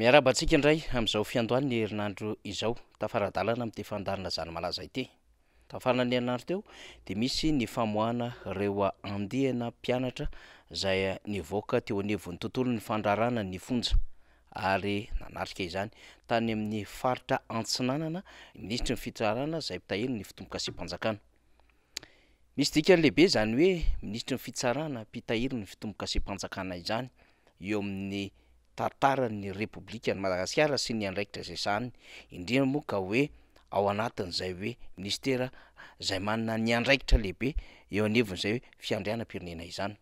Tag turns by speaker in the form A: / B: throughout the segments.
A: miarahabantsika indray amin'izao fiandohany herinandro izao tafaradalana am'ity fandarana zany malaza ite tafarana ny herinandro teo de misy ny famoana reoa andeana mpianatra zay ny voaka teo nevn'ny tontolo ny fandrarana ny on ary nanatika izany tany amin'ny faritra antsinanana minisitra ny fitsarana zay mpitahiriny fitomboka sympanjakana misdikan'lehibe zany hoe minisitrany fitsrna mpitahiry ny fitomboka sympanjakana izany eo amin'ny tatara'ny repoblikany madagasikara sy ny andraikitra zay sahny indrina moa ka hoe ao anatin'izay hoe ministera zay manina ny andraikitra lehibe eo anevin'zay hoe fiandriana-pirinena izany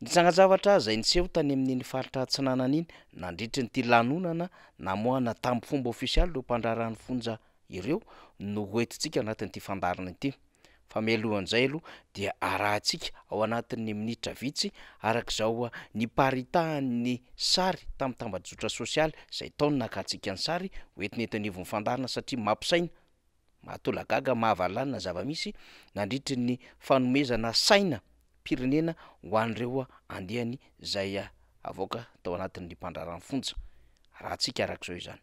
A: ny tsanazavatra zay nysehotany amin'nyny faritra ntsinanana iny nandritri nyty lanonana na moana tamin'y fomba offisialy loh mpandraran'ny fonja ireo no hoetintsika anatin'nyity fandariny nyty fa mialohan'izay aloha dia arahantsiaka ao anatin'ny miniitra vitsy arak'izao a nyparitaa'ny sary tami'ny tambajotra sosialy zay taon nakatsika ny sary hoentiny entiny ivo'nyfandarana satria mampisaina mahatolagaga mahavallanina zavamisy nandritry ny fanomezana saina pirenena hoan'dreoa andehany zaya avaoka tao anatin'ny mpandrarany fonja araha ntsika arak' zao izany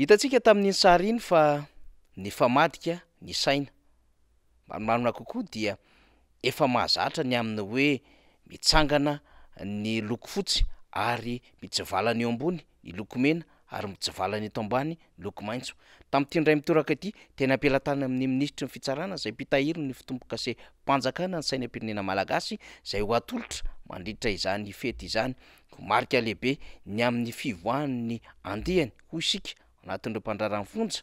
A: hitatsika tamin'iny sar iny fa ny famadika ny saina mamarona kokoa dia efa mahazatra ny amin'ny hoe mitsangana ny loko fots ary mialanyeo ambony iloko mena ary miavalanytombany loko maitso tamityandray mitoraka ty tena ampilatana amin'ny ministra ny fitsarana zay mpitahirin ny fitompokase mpanjakana ny sainam-pirinena malagasy zay o atolitra mandira izany fety izany marika lehibe ny amin'ny fivoan ny andehany ho isika anatiny reo mpandrarany fonja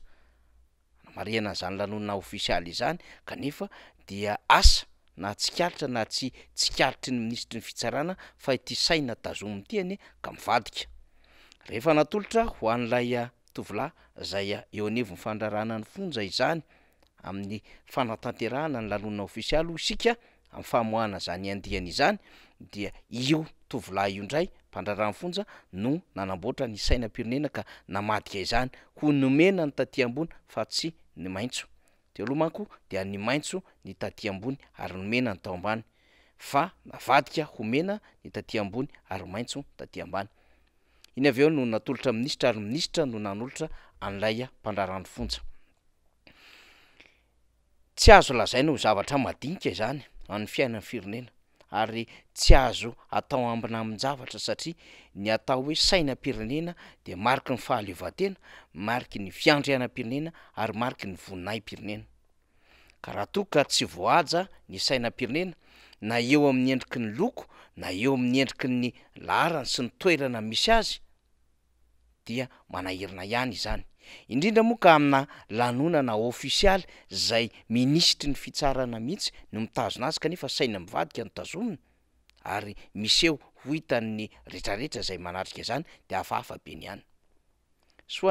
A: amariana zany lanona ofisialy izany kanefa dia asa na tsikaritra na tsy tsikaritry ny minisitry ny fitsarana fa ti saina tazo mteany ka mivadika rehefa natolotra ho an'laya tovilay ah, zaya ah, eo anyevi ny fandrarana ny fonja izany amin'ny fanatanterahana ny laloina offisialy o isika ami'y fahamohana zany andihana izany dia io tovilay io indray andraranyfonja no nanaboatra ny sainam-pirinena ka namadika izany ho nomena ny tatia ambona fa tsy ny maintso telohmanko dea ny maintso ny tat ambony ary nomena ny taoambany fa navadika homena ny tati ambony ary maitso tat ambany iny av eo no natolotra minisitra ary minisitra no nanolotra anlayamdrnyai nozaatra madnika izany a'ny fiainany firnena ary tsy azo atao ambina aminjavatra satria ny atao hoe saina mpirenena de mariky ny fahaleovatena mariky ny fiandreana m-pirenena ary mariky ny voninay mpirenena ka raha tokka tsy voaja ny saina m-pirenena na eo amin'ny endriki ny loko na eo amin'ny endriki ny larana sy ny toerana misy azy dia manahirina ihany izany indrindra moa ka amina lanonana ofisialy zay minisitry ny fitsarana mihitsy no mitazona azy kanefa saina mivadika nytazomina ary mis eo ho hitanny retrarehetra zay manarika izany deafahafabeny haanaeo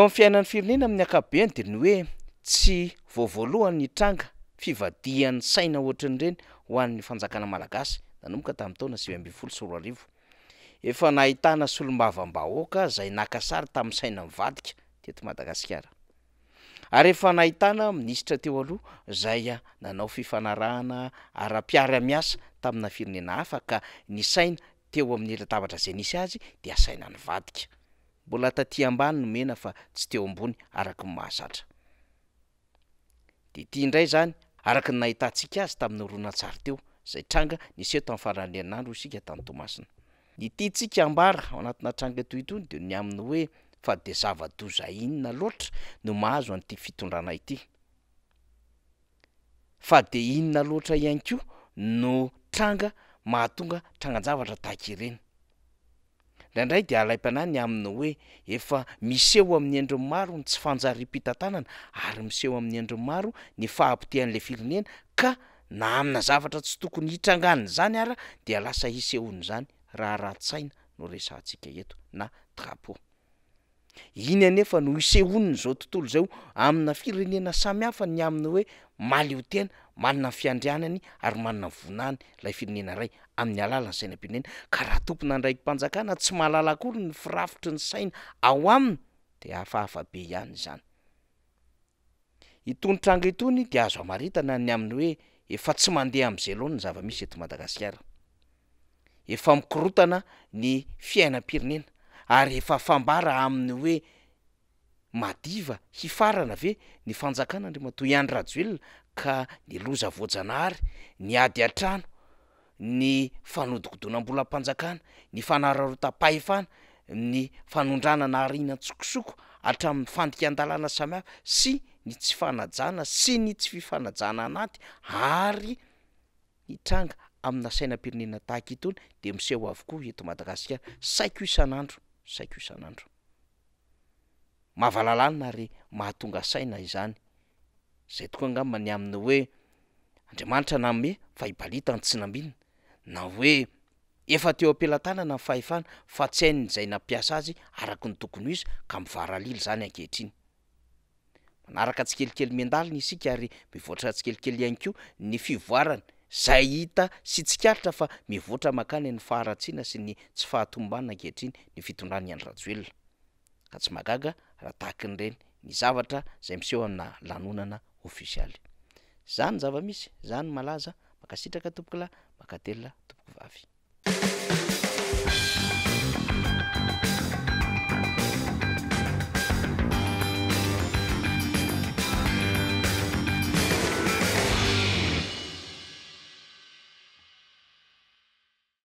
A: ami'y fiainan'ny firinena amin'ny ankabeny de ny hoe tsy vovoalohany ny tranga fivadihan'ny saina oatrany ireny ho an'ny fanjakana malagasy nomoka tamin'ny tao na s ambin folo soroarivo efa nahitana solomavam-bahoaka zay nakasary tamin'ny saina ny vadika teto madagasikara yeaaminisitra teo aloha zay ah, nanao fifanarahana ara-piara miasa taminynafirinena hafa ka ny saina teo amin'ny elatavatra zay nisy azy de aaa nyihayantsika azy tamin'ny orona tsary teo zay tranga niseo tamin'ny fahranneninandro o isika tany tomasina ny titsika ambara o anatina atranga eto itoy de ny aminy hoe fa de zava-doza inna loata nomahazo an'ty fitdnayeinnaaihaykonoanga mahatonga tranganjavatra takyireny indraindray de alaim-pianay ny aminy hoe efa miseo amin'ny endriny maro ny tsy fanjarim-pitantanana ary miseo ami'ny endriny maro ny fahampitehan'la firenena ka na amina zavatra tsy tokony hitrangany zany arya de lasa isehona zany raharahntsaina no resantsika eto na trapeo iny anefa no isehoniny zao tontolo zay o amina firenena samihafa ny aminy hoe maleotena manina ny fiandrianany ary manna y vonany lay firenena ray amin'ny alala ny sainampirenena ka raha tompona andraiky mpanjakana tsy malalakolo ny firafitry ny saina ao aminy de ahafahafabe ihany zany itonitranga itony de azo amaritana ny aminy hoe efa tsy mandeha amin'izay alohan ny zavamisy eto madagasikara efa mikorotana ny fiainam-pirinena ary efa fambara amin'ny hoe madiva hifarana ve ny fanjakana ndraama toy ianrajoelona ka ny loza vojana hary ny ady antrano ny fanodikodoana mbolampanjakana ny fanararota payfana ny fanondranana arina n tsokosoko atramin'ny fandika an-dalana samihafa sy ny tsy fanajana sy ny tsy fifanajana anaty ary i tranga aminasaina pirinena taakitony de miseho avokoa heto madagasikar saiko isan'andro saiko isan'andro mahavalalanina re mahatonga saina izany zay tokoa angabany amin'ny hoe andriamanitra name fa hibalita ny tsi nambinina na hoe efa teo ampilatana na nyfahefana fa tsy hain'zay nampiasa azy araky ny tokony ho izy ka mivaralily zany ankehitriny anaraka tsikelikely mindalina isika ary mivoatra tsikelikely ihany ko ny fivoarany zay hita sy tsikaritra fa mivoatra makany ny faharatsiana sy ny tsy fahatombanna kehaitriny ny fitondrany ihany ratsoelona ka tsy magaga raha tahakiny ireny ny zavatra zay miseho amina lanonana officialy zany zavamisy zany malaza makasitraka topoka lay makateloa topoko vavy